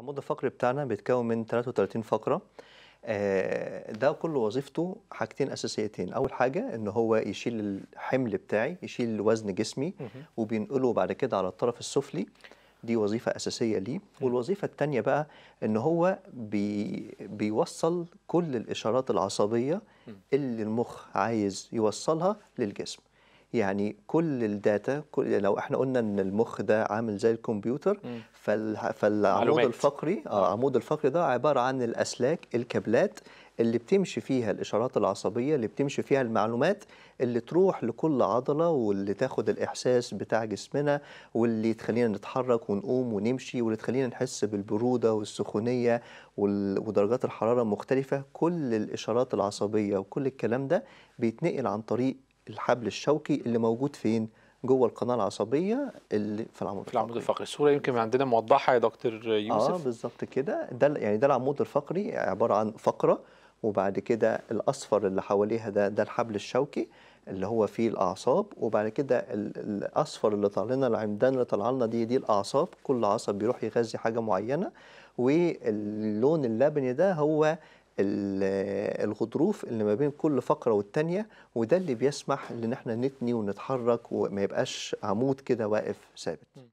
العمود الفقري بتاعنا بيتكون من 33 فقرة آه، ده كل وظيفته حاجتين أساسيتين أول حاجة إن هو يشيل الحمل بتاعي يشيل وزن جسمي وبينقله بعد كده على الطرف السفلي دي وظيفة أساسية ليه والوظيفة الثانيه بقى إن هو بي بيوصل كل الإشارات العصبية اللي المخ عايز يوصلها للجسم يعني كل الداتا كل يعني لو احنا قلنا ان المخ ده عامل زي الكمبيوتر فالعمود الفقري آه،, آه عمود الفقري ده عباره عن الاسلاك الكابلات اللي بتمشي فيها الاشارات العصبيه اللي بتمشي فيها المعلومات اللي تروح لكل عضله واللي تاخد الاحساس بتاع جسمنا واللي تخلينا نتحرك ونقوم ونمشي واللي تخلينا نحس بالبروده والسخونيه ودرجات الحراره المختلفه كل الاشارات العصبيه وكل الكلام ده بيتنقل عن طريق الحبل الشوكي اللي موجود فين؟ جوه القناه العصبيه اللي في العمود في العمود الفقري الصوره يمكن عندنا موضحه يا دكتور يوسف اه بالظبط كده ده يعني ده العمود الفقري عباره عن فقره وبعد كده الاصفر اللي حواليها ده ده الحبل الشوكي اللي هو فيه الاعصاب وبعد كده الاصفر اللي طالع لنا العمدان اللي طالع لنا دي دي الاعصاب كل عصب بيروح يغذي حاجه معينه واللون اللبني ده هو الغضروف اللي ما بين كل فقره والتانيه وده اللي بيسمح ان احنا نتني ونتحرك وما يبقاش عمود كده واقف ثابت